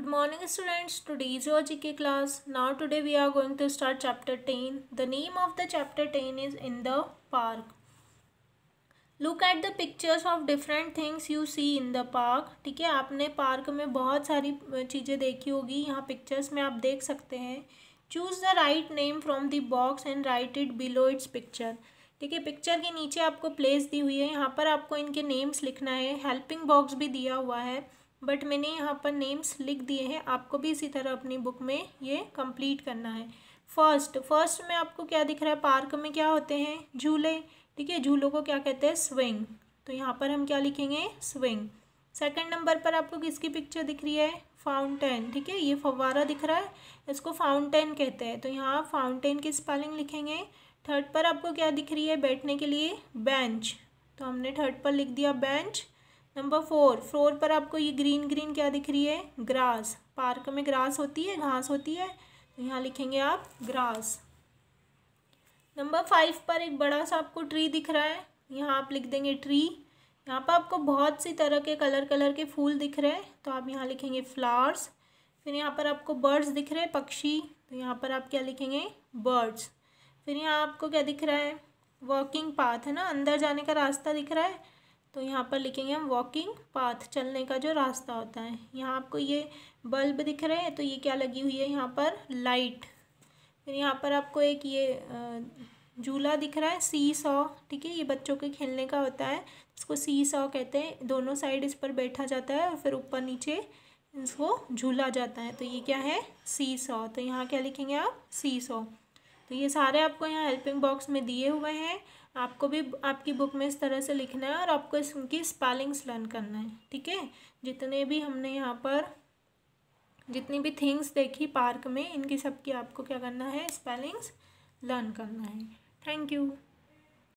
good morning students today geology की class now today we are going to start chapter ten the name of the chapter ten is in the park look at the pictures of different things you see in the park ठीक है आपने park में बहुत सारी चीज़ें देखी होगी यहाँ पिक्चर्स में आप देख सकते हैं choose the right name from the box and write it below its picture ठीक है पिक्चर के नीचे आपको प्लेस दी हुई है यहाँ पर आपको इनके नेम्स लिखना है हेल्पिंग बॉक्स भी दिया हुआ है बट मैंने यहाँ पर नेम्स लिख दिए हैं आपको भी इसी तरह अपनी बुक में ये कंप्लीट करना है फर्स्ट फर्स्ट में आपको क्या दिख रहा है पार्क में क्या होते हैं झूले ठीक है झूलों को क्या कहते हैं स्विंग तो यहाँ पर हम क्या लिखेंगे स्विंग सेकंड नंबर पर आपको किसकी पिक्चर दिख रही है फाउंटेन ठीक है ये फवारा दिख रहा है इसको फाउंटेन कहते हैं तो यहाँ फाउंटेन की स्पेलिंग लिखेंगे थर्ड पर आपको क्या दिख रही है बैठने के लिए बेंच तो हमने थर्ड पर लिख दिया बेंच नंबर फोर फ्लोर पर आपको ये ग्रीन ग्रीन क्या दिख रही है ग्रास पार्क में ग्रास होती है घास होती है तो यहाँ लिखेंगे आप ग्रास नंबर फाइव पर एक बड़ा सा आपको ट्री दिख रहा है यहाँ आप लिख देंगे ट्री यहाँ पर आपको बहुत सी तरह के कलर कलर के फूल दिख रहे हैं तो आप यहाँ लिखेंगे फ्लावर्स फिर यहाँ पर आपको बर्ड्स दिख रहे हैं पक्षी तो यहाँ पर आप क्या लिखेंगे बर्ड्स फिर यहाँ आपको क्या दिख रहा है वॉकिंग पाथ है ना अंदर जाने का रास्ता दिख रहा है तो यहाँ पर लिखेंगे हम वॉकिंग पाथ चलने का जो रास्ता होता है यहाँ आपको ये बल्ब दिख रहे हैं तो ये क्या लगी हुई है यहाँ पर लाइट फिर यहाँ पर आपको एक ये झूला दिख रहा है सी सॉ ठीक है ये बच्चों के खेलने का होता है इसको सी सॉ कहते हैं दोनों साइड इस पर बैठा जाता है और फिर ऊपर नीचे इसको झूला जाता है तो ये क्या है सी सॉ तो यहाँ क्या लिखेंगे आप सी सॉ तो ये सारे आपको यहाँ हेल्पिंग बॉक्स में दिए हुए हैं आपको भी आपकी बुक में इस तरह से लिखना है और आपको इसकी स्पेलिंग्स लर्न करना है ठीक है जितने भी हमने यहाँ पर जितनी भी थिंग्स देखी पार्क में इनकी सबकी आपको क्या करना है स्पेलिंग्स लर्न करना है थैंक यू